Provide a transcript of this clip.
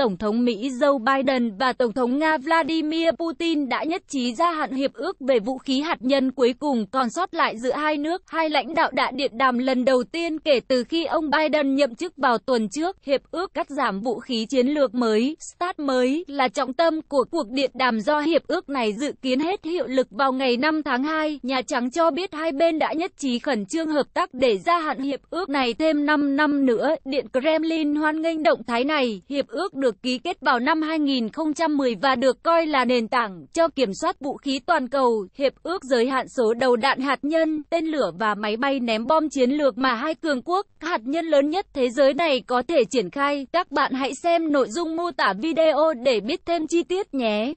Tổng thống Mỹ Joe Biden và Tổng thống Nga Vladimir Putin đã nhất trí gia hạn hiệp ước về vũ khí hạt nhân cuối cùng còn sót lại giữa hai nước. Hai lãnh đạo đã điện đàm lần đầu tiên kể từ khi ông Biden nhậm chức vào tuần trước. Hiệp ước cắt giảm vũ khí chiến lược mới, START mới, là trọng tâm của cuộc điện đàm do hiệp ước này dự kiến hết hiệu lực vào ngày 5 tháng 2. Nhà Trắng cho biết hai bên đã nhất trí khẩn trương hợp tác để gia hạn hiệp ước này thêm 5 năm nữa. Điện Kremlin hoan nghênh động thái này. Hiệp ước được được ký kết vào năm 2010 và được coi là nền tảng cho kiểm soát vũ khí toàn cầu, hiệp ước giới hạn số đầu đạn hạt nhân, tên lửa và máy bay ném bom chiến lược mà hai cường quốc hạt nhân lớn nhất thế giới này có thể triển khai. Các bạn hãy xem nội dung mô tả video để biết thêm chi tiết nhé.